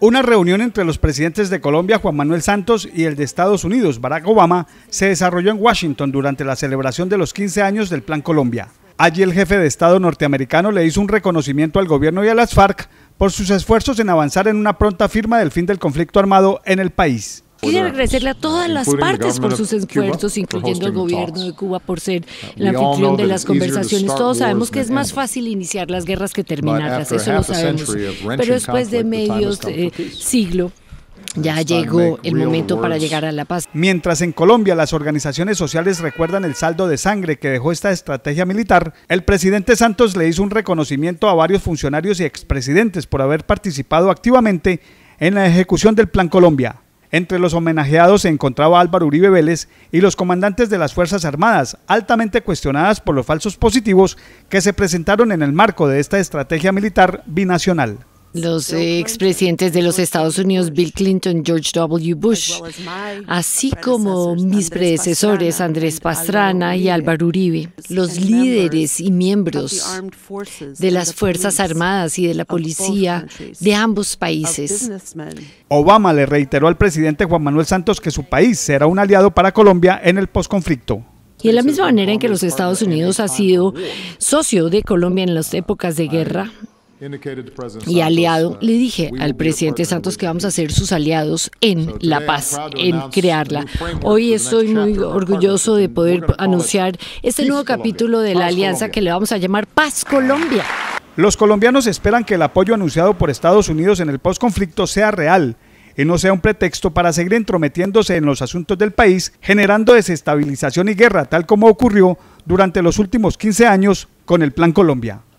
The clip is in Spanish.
Una reunión entre los presidentes de Colombia, Juan Manuel Santos, y el de Estados Unidos, Barack Obama, se desarrolló en Washington durante la celebración de los 15 años del Plan Colombia. Allí el jefe de Estado norteamericano le hizo un reconocimiento al gobierno y a las FARC por sus esfuerzos en avanzar en una pronta firma del fin del conflicto armado en el país. Quiero agradecerle a todas las partes por sus esfuerzos, incluyendo al gobierno de Cuba por ser la anfitrión de las conversaciones. Todos sabemos que es más fácil iniciar las guerras que terminarlas, eso lo sabemos. Pero después de medio eh, siglo, ya llegó el momento para llegar a la paz. Mientras en Colombia las organizaciones sociales recuerdan el saldo de sangre que dejó esta estrategia militar, el presidente Santos le hizo un reconocimiento a varios funcionarios y expresidentes por haber participado activamente en la ejecución del Plan Colombia. Entre los homenajeados se encontraba Álvaro Uribe Vélez y los comandantes de las Fuerzas Armadas, altamente cuestionadas por los falsos positivos que se presentaron en el marco de esta estrategia militar binacional los expresidentes de los Estados Unidos, Bill Clinton, George W. Bush, así como mis predecesores Andrés Pastrana y Álvaro Uribe, los líderes y miembros de las Fuerzas Armadas y de la policía de ambos países. Obama le reiteró al presidente Juan Manuel Santos que su país será un aliado para Colombia en el posconflicto. Y de la misma manera en que los Estados Unidos ha sido socio de Colombia en las épocas de guerra, y aliado, uh, le dije al presidente Santos que vamos a ser sus aliados en la paz, en crearla. Hoy estoy muy orgulloso de poder anunciar este nuevo capítulo de la alianza que le vamos a llamar Paz Colombia. Los colombianos esperan que el apoyo anunciado por Estados Unidos en el postconflicto sea real y no sea un pretexto para seguir entrometiéndose en los asuntos del país, generando desestabilización y guerra, tal como ocurrió durante los últimos 15 años con el Plan Colombia.